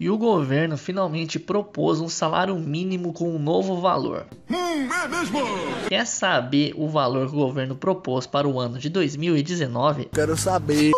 E o governo finalmente propôs um salário mínimo com um novo valor. Hum, é mesmo? Quer saber o valor que o governo propôs para o ano de 2019? Quero saber.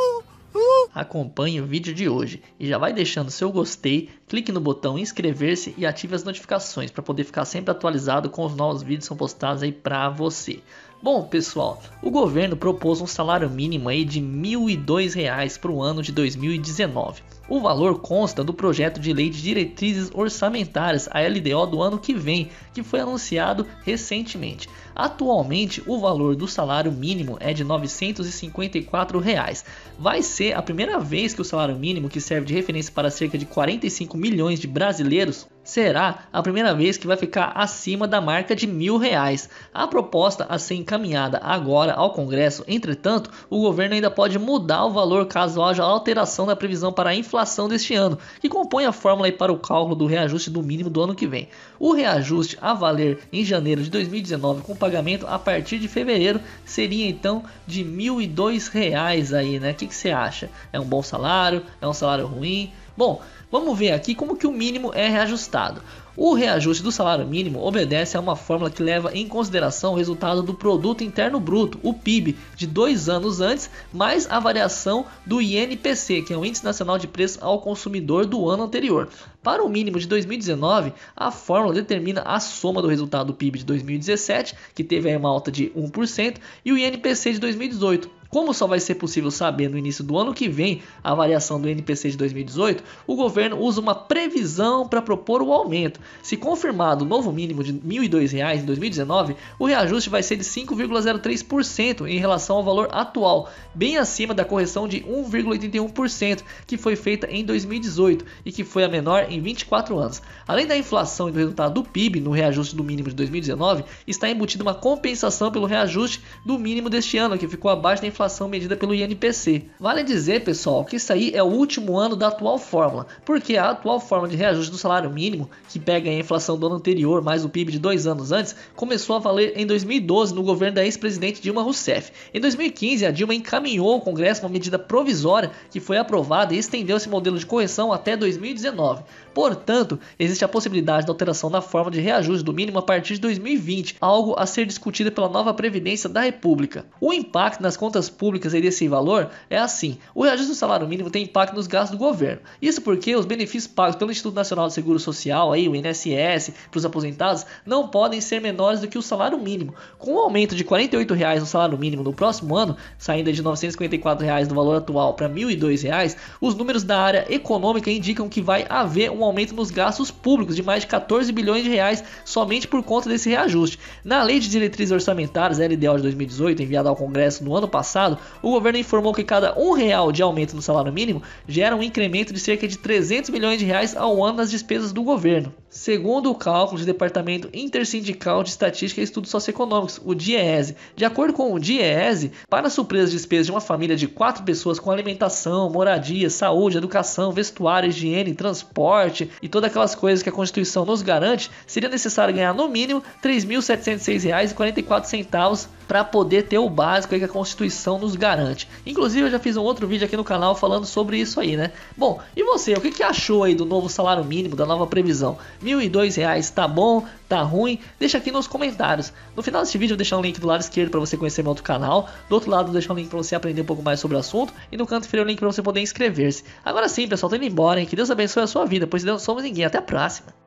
Acompanhe o vídeo de hoje e já vai deixando seu gostei, clique no botão inscrever-se e ative as notificações para poder ficar sempre atualizado com os novos vídeos que são postados aí para você. Bom, pessoal, o governo propôs um salário mínimo aí de R$ 1.002 para o ano de 2019. O valor consta do projeto de lei de diretrizes orçamentárias, a LDO do ano que vem, que foi anunciado recentemente. Atualmente, o valor do salário mínimo é de R$ 954. Reais. Vai ser a primeira vez que o salário mínimo, que serve de referência para cerca de 45 milhões de brasileiros, será a primeira vez que vai ficar acima da marca de mil reais. A proposta a ser encaminhada agora ao Congresso, entretanto, o governo ainda pode mudar o valor caso haja alteração da previsão para a inflação deste ano, que compõe a fórmula para o cálculo do reajuste do mínimo do ano que vem. O reajuste a valer em janeiro de 2019 com pagamento a partir de fevereiro seria então de R$ 1.002 aí, né? O que você acha? É um bom salário? É um salário ruim? Bom, vamos ver aqui como que o mínimo é reajustado. O reajuste do salário mínimo obedece a uma fórmula que leva em consideração o resultado do produto interno bruto, o PIB, de dois anos antes, mais a variação do INPC, que é o Índice Nacional de Preço ao Consumidor do ano anterior. Para o mínimo de 2019, a fórmula determina a soma do resultado do PIB de 2017, que teve uma alta de 1%, e o INPC de 2018, como só vai ser possível saber no início do ano que vem a variação do NPC de 2018, o governo usa uma previsão para propor o aumento. Se confirmado o novo mínimo de R$ 1.002 em 2019, o reajuste vai ser de 5,03% em relação ao valor atual, bem acima da correção de 1,81% que foi feita em 2018 e que foi a menor em 24 anos. Além da inflação e do resultado do PIB no reajuste do mínimo de 2019, está embutida uma compensação pelo reajuste do mínimo deste ano, que ficou abaixo da inflação medida pelo INPC. Vale dizer, pessoal, que isso aí é o último ano da atual fórmula, porque a atual forma de reajuste do salário mínimo, que pega a inflação do ano anterior mais o PIB de dois anos antes, começou a valer em 2012 no governo da ex-presidente Dilma Rousseff. Em 2015, a Dilma encaminhou ao Congresso uma medida provisória que foi aprovada e estendeu esse modelo de correção até 2019. Portanto, existe a possibilidade da alteração na forma de reajuste do mínimo a partir de 2020, algo a ser discutido pela nova Previdência da República. O impacto nas contas públicas desse valor é assim: o reajuste do salário mínimo tem impacto nos gastos do governo. Isso porque os benefícios pagos pelo Instituto Nacional de Seguro Social, aí, o INSS, para os aposentados, não podem ser menores do que o salário mínimo. Com o um aumento de R$ 48,00 no salário mínimo no próximo ano, saindo de R$ 954,00 do valor atual para R$ 1.002, os números da área econômica indicam que vai haver um aumento nos gastos públicos de mais de 14 bilhões de reais somente por conta desse reajuste. Na Lei de Diretrizes Orçamentárias, LDO de 2018, enviada ao Congresso no ano passado, o governo informou que cada um real de aumento no salário mínimo gera um incremento de cerca de 300 milhões de reais ao ano nas despesas do governo. Segundo o cálculo do Departamento Intersindical de Estatística e Estudos Socioeconômicos, o DIEESE, de acordo com o DIEESE, para suprir as despesas de uma família de quatro pessoas com alimentação, moradia, saúde, educação, vestuário, higiene, transporte e todas aquelas coisas que a Constituição nos garante, seria necessário ganhar no mínimo R$ 3.706,44 para poder ter o básico que a Constituição nos garante. Inclusive, eu já fiz um outro vídeo aqui no canal falando sobre isso aí, né? Bom, e você, o que, que achou aí do novo salário mínimo, da nova previsão? R$ reais tá bom, tá ruim? Deixa aqui nos comentários. No final deste vídeo eu vou deixar um link do lado esquerdo para você conhecer meu outro canal, do outro lado eu vou deixar um link para você aprender um pouco mais sobre o assunto e no canto inferior o link para você poder inscrever-se. Agora sim, pessoal, tô indo embora, hein? Que Deus abençoe a sua vida, pois não somos ninguém. Até a próxima.